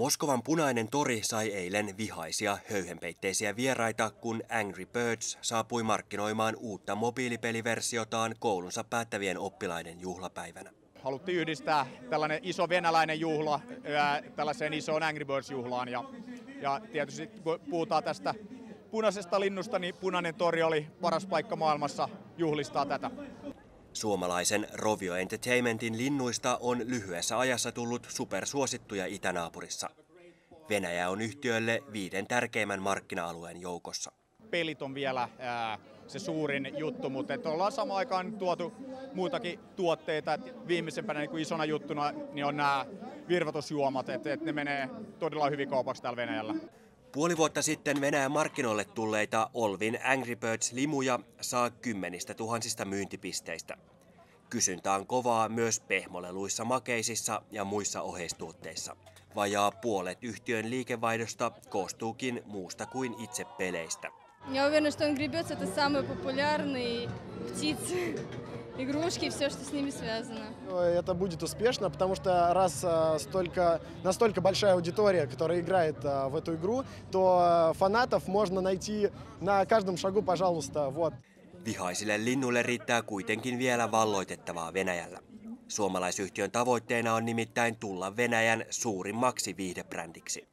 Moskovan punainen tori sai eilen vihaisia höyhenpeitteisiä vieraita, kun Angry Birds saapui markkinoimaan uutta mobiilipeliversiotaan koulunsa päättävien oppilaiden juhlapäivänä. Haluttiin yhdistää tällainen iso venäläinen juhla tällaiseen isoon Angry Birds-juhlaan. Ja, ja tietysti kun puhutaan tästä punaisesta linnusta, niin punainen tori oli paras paikka maailmassa juhlistaa tätä. Suomalaisen Rovio Entertainmentin linnuista on lyhyessä ajassa tullut supersuosittuja itänaapurissa. Venäjä on yhtiölle viiden tärkeimmän markkina-alueen joukossa. Pelit on vielä ää, se suurin juttu, mutta että ollaan samaan aikaan tuotu muitakin tuotteita. Et viimeisempänä niin kuin isona juttuna niin on nämä virvatusjuomat, että et ne menee todella hyvin kaupaksi täällä Venäjällä. Puoli vuotta sitten Venäjän markkinoille tulleita Olvin Angry Birds-limuja saa kymmenistä tuhansista myyntipisteistä. Kysyntä on kovaa myös pehmoleluissa, makeisissa ja muissa oheistuotteissa. Vajaa puolet yhtiön liikevaihdosta koostuukin muusta kuin itse peleistä. Я уверена, что Angry Birds это самый популярный птиц игрушки, все, что с ними связано. Ну, это будет успешно, потому что раз э, столько, настолько большая аудитория, которая играет э, в эту игру, то э, фанатов можно найти на каждом шагу, пожалуйста, вот. Vihaisille linnulle riittää kuitenkin vielä valloitettavaa Venäjällä. Suomalaisyhtiön tavoitteena on nimittäin tulla Venäjän suurimmaksi viihdebrändiksi.